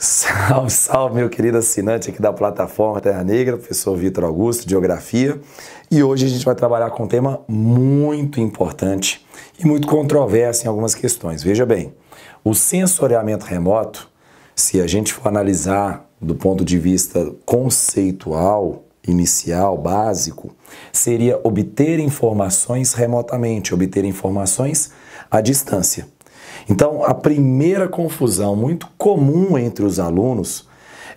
Salve, salve, meu querido assinante aqui da plataforma Terra Negra, professor Vitor Augusto, de Geografia. E hoje a gente vai trabalhar com um tema muito importante e muito controverso em algumas questões. Veja bem, o sensoriamento remoto, se a gente for analisar do ponto de vista conceitual, inicial, básico, seria obter informações remotamente, obter informações à distância. Então, a primeira confusão muito comum entre os alunos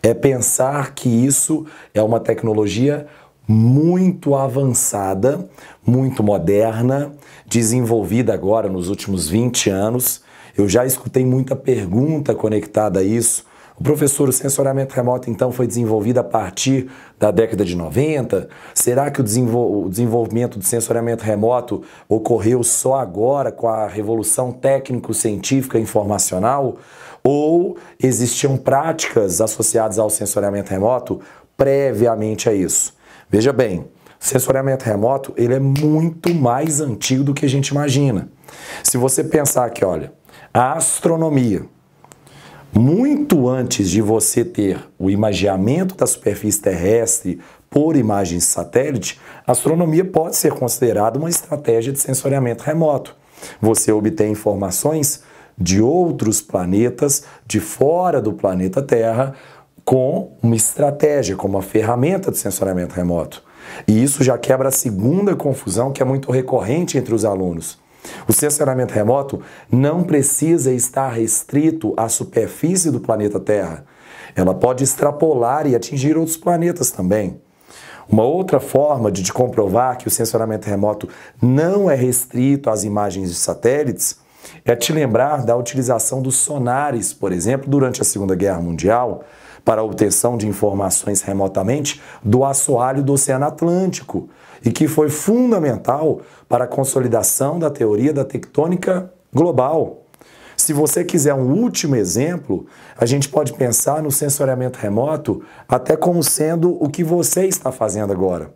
é pensar que isso é uma tecnologia muito avançada, muito moderna, desenvolvida agora nos últimos 20 anos. Eu já escutei muita pergunta conectada a isso o professor, o sensoramento remoto então foi desenvolvido a partir da década de 90? Será que o, desenvol o desenvolvimento do sensoramento remoto ocorreu só agora com a revolução técnico-científica informacional? Ou existiam práticas associadas ao sensoramento remoto previamente a isso? Veja bem, sensoriamento remoto ele é muito mais antigo do que a gente imagina. Se você pensar que, olha, a astronomia muito antes de você ter o imageamento da superfície terrestre por imagens satélite, a astronomia pode ser considerada uma estratégia de sensoriamento remoto. Você obtém informações de outros planetas, de fora do planeta Terra, com uma estratégia, com uma ferramenta de sensoriamento remoto. E isso já quebra a segunda confusão que é muito recorrente entre os alunos. O censuramento remoto não precisa estar restrito à superfície do planeta Terra. Ela pode extrapolar e atingir outros planetas também. Uma outra forma de, te comprovar que o censuramento remoto não é restrito às imagens de satélites é te lembrar da utilização dos sonares, por exemplo, durante a Segunda Guerra Mundial, para a obtenção de informações remotamente do assoalho do Oceano Atlântico, e que foi fundamental para a consolidação da teoria da tectônica global. Se você quiser um último exemplo, a gente pode pensar no sensoriamento remoto até como sendo o que você está fazendo agora.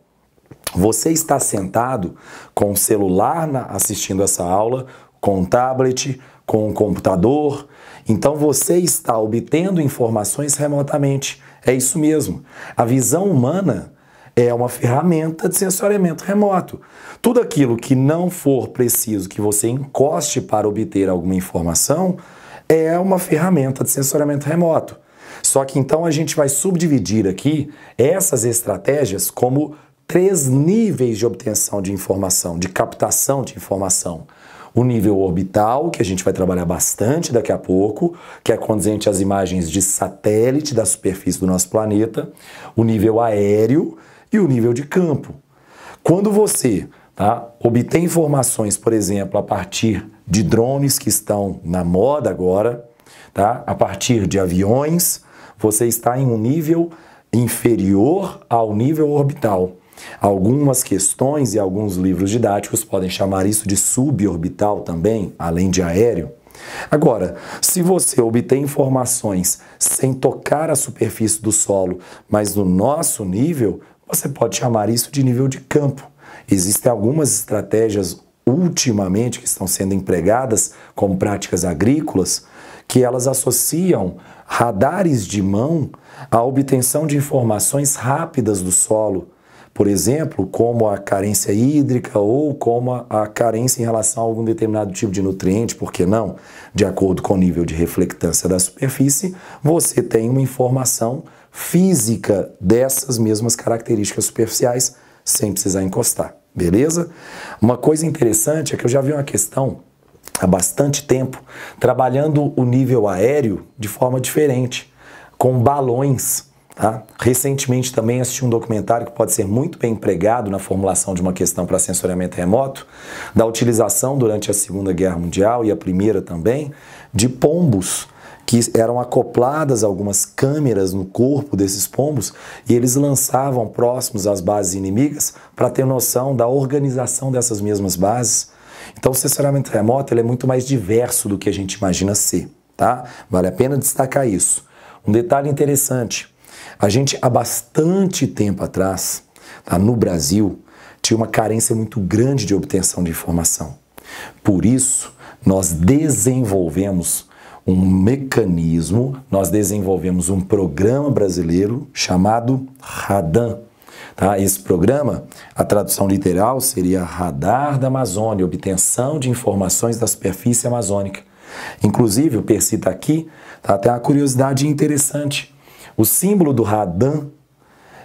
Você está sentado com o celular na, assistindo essa aula, com o tablet, com o computador. Então você está obtendo informações remotamente. É isso mesmo. A visão humana é uma ferramenta de sensoriamento remoto. Tudo aquilo que não for preciso que você encoste para obter alguma informação é uma ferramenta de sensoriamento remoto. Só que então a gente vai subdividir aqui essas estratégias como três níveis de obtenção de informação, de captação de informação. O nível orbital, que a gente vai trabalhar bastante daqui a pouco, que é condizente às imagens de satélite da superfície do nosso planeta. O nível aéreo, e o nível de campo. Quando você tá, obtém informações, por exemplo, a partir de drones que estão na moda agora, tá, a partir de aviões, você está em um nível inferior ao nível orbital. Algumas questões e alguns livros didáticos podem chamar isso de suborbital também, além de aéreo. Agora, se você obtém informações sem tocar a superfície do solo, mas no nosso nível, você pode chamar isso de nível de campo. Existem algumas estratégias ultimamente que estão sendo empregadas como práticas agrícolas que elas associam radares de mão à obtenção de informações rápidas do solo, por exemplo, como a carência hídrica ou como a carência em relação a algum determinado tipo de nutriente, porque não? De acordo com o nível de reflectância da superfície, você tem uma informação física dessas mesmas características superficiais sem precisar encostar, beleza? Uma coisa interessante é que eu já vi uma questão há bastante tempo trabalhando o nível aéreo de forma diferente, com balões. Tá? Recentemente também assisti um documentário que pode ser muito bem empregado na formulação de uma questão para sensoriamento remoto, da utilização durante a Segunda Guerra Mundial e a Primeira também, de pombos que eram acopladas algumas câmeras no corpo desses pombos e eles lançavam próximos às bases inimigas para ter noção da organização dessas mesmas bases. Então, o censuramento remoto é muito mais diverso do que a gente imagina ser, tá? Vale a pena destacar isso. Um detalhe interessante: a gente há bastante tempo atrás, tá, no Brasil, tinha uma carência muito grande de obtenção de informação. Por isso, nós desenvolvemos um mecanismo, nós desenvolvemos um programa brasileiro chamado RADAN. Tá? Esse programa, a tradução literal seria Radar da Amazônia, obtenção de informações da superfície amazônica. Inclusive, o Percy está aqui, tá? até uma curiosidade interessante. O símbolo do Radan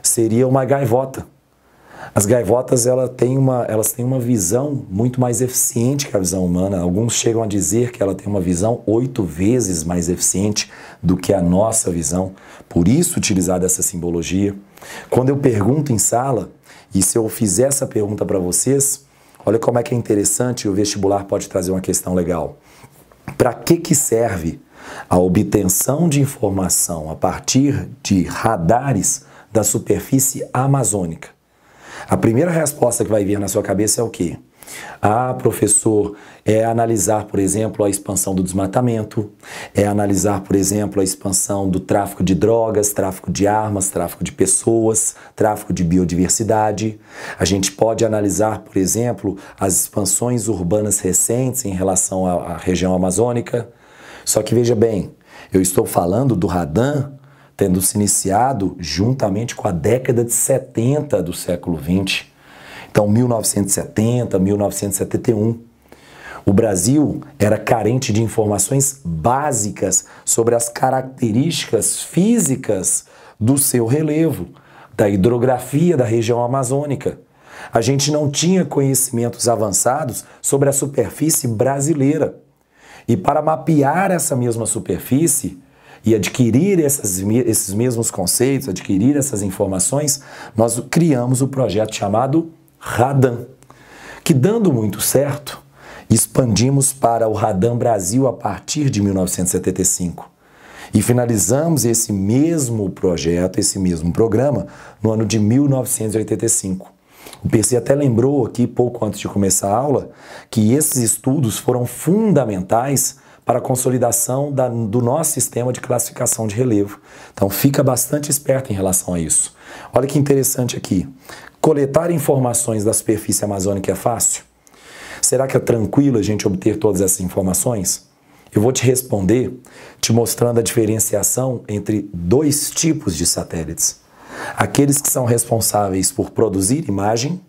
seria uma gaivota. As gaivotas ela tem uma, elas têm uma visão muito mais eficiente que a visão humana. Alguns chegam a dizer que ela tem uma visão oito vezes mais eficiente do que a nossa visão. Por isso, utilizar essa simbologia. Quando eu pergunto em sala, e se eu fizer essa pergunta para vocês, olha como é que é interessante o vestibular pode trazer uma questão legal. Para que, que serve a obtenção de informação a partir de radares da superfície amazônica? A primeira resposta que vai vir na sua cabeça é o quê? Ah, professor, é analisar, por exemplo, a expansão do desmatamento, é analisar, por exemplo, a expansão do tráfico de drogas, tráfico de armas, tráfico de pessoas, tráfico de biodiversidade. A gente pode analisar, por exemplo, as expansões urbanas recentes em relação à, à região amazônica. Só que veja bem, eu estou falando do Radan tendo se iniciado juntamente com a década de 70 do século 20. Então, 1970, 1971. O Brasil era carente de informações básicas sobre as características físicas do seu relevo, da hidrografia da região amazônica. A gente não tinha conhecimentos avançados sobre a superfície brasileira. E para mapear essa mesma superfície, e adquirir essas, esses mesmos conceitos, adquirir essas informações, nós criamos o projeto chamado Radan, que dando muito certo, expandimos para o Radan Brasil a partir de 1975. E finalizamos esse mesmo projeto, esse mesmo programa, no ano de 1985. O Percy até lembrou aqui, pouco antes de começar a aula, que esses estudos foram fundamentais para a consolidação da, do nosso sistema de classificação de relevo. Então fica bastante esperto em relação a isso. Olha que interessante aqui. Coletar informações da superfície amazônica é fácil? Será que é tranquilo a gente obter todas essas informações? Eu vou te responder te mostrando a diferenciação entre dois tipos de satélites. Aqueles que são responsáveis por produzir imagem,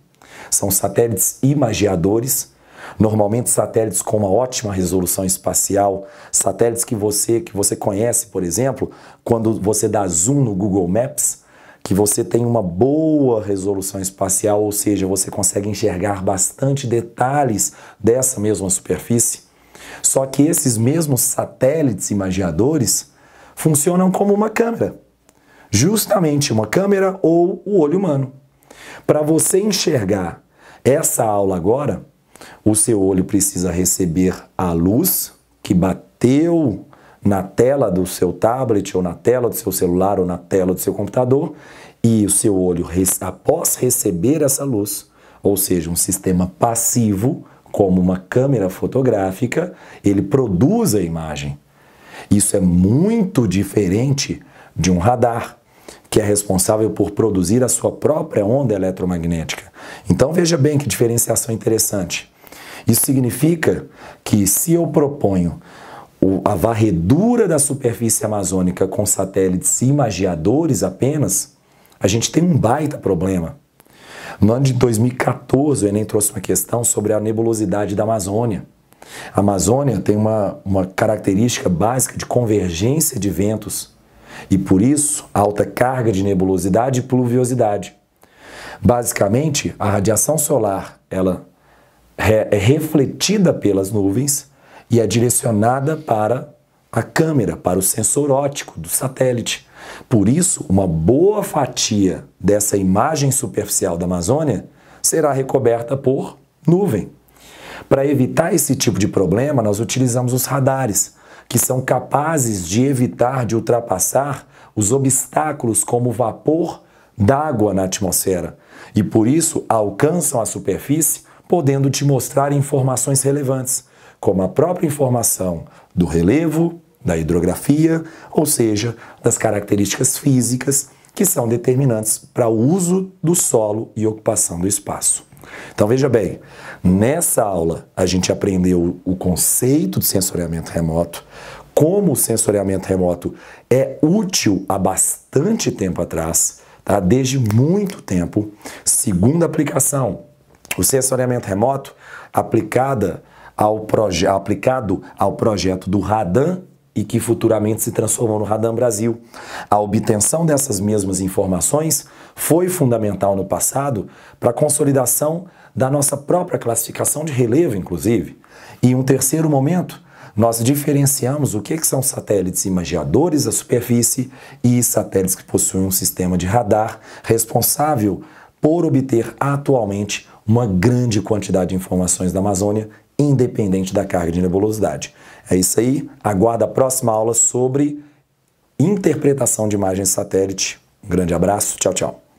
são satélites imagiadores. Normalmente satélites com uma ótima resolução espacial, satélites que você que você conhece, por exemplo, quando você dá zoom no Google Maps, que você tem uma boa resolução espacial, ou seja, você consegue enxergar bastante detalhes dessa mesma superfície. Só que esses mesmos satélites imagiadores funcionam como uma câmera. Justamente uma câmera ou o olho humano. Para você enxergar essa aula agora, o seu olho precisa receber a luz que bateu na tela do seu tablet, ou na tela do seu celular, ou na tela do seu computador, e o seu olho, após receber essa luz, ou seja, um sistema passivo, como uma câmera fotográfica, ele produz a imagem. Isso é muito diferente de um radar, que é responsável por produzir a sua própria onda eletromagnética. Então veja bem que diferenciação interessante. Isso significa que se eu proponho a varredura da superfície amazônica com satélites imagiadores apenas, a gente tem um baita problema. No ano de 2014, o Enem trouxe uma questão sobre a nebulosidade da Amazônia. A Amazônia tem uma, uma característica básica de convergência de ventos e, por isso, alta carga de nebulosidade e pluviosidade. Basicamente, a radiação solar ela é refletida pelas nuvens e é direcionada para a câmera, para o sensor óptico do satélite. Por isso, uma boa fatia dessa imagem superficial da Amazônia será recoberta por nuvem. Para evitar esse tipo de problema, nós utilizamos os radares, que são capazes de evitar de ultrapassar os obstáculos como vapor d'água na atmosfera e por isso alcançam a superfície podendo te mostrar informações relevantes, como a própria informação do relevo, da hidrografia, ou seja, das características físicas que são determinantes para o uso do solo e ocupação do espaço. Então veja bem, nessa aula a gente aprendeu o conceito de sensoriamento remoto, como o sensoriamento remoto é útil há bastante tempo atrás, tá? desde muito tempo. Segunda aplicação, o sensoriamento remoto aplicada ao aplicado ao projeto do Radan e que futuramente se transformou no Radan Brasil. A obtenção dessas mesmas informações foi fundamental no passado para a consolidação da nossa própria classificação de relevo, inclusive. E um terceiro momento, nós diferenciamos o que, que são satélites imageadores da superfície e satélites que possuem um sistema de radar responsável por obter atualmente uma grande quantidade de informações da Amazônia, independente da carga de nebulosidade. É isso aí. Aguarda a próxima aula sobre interpretação de imagens satélite. Um grande abraço. Tchau, tchau.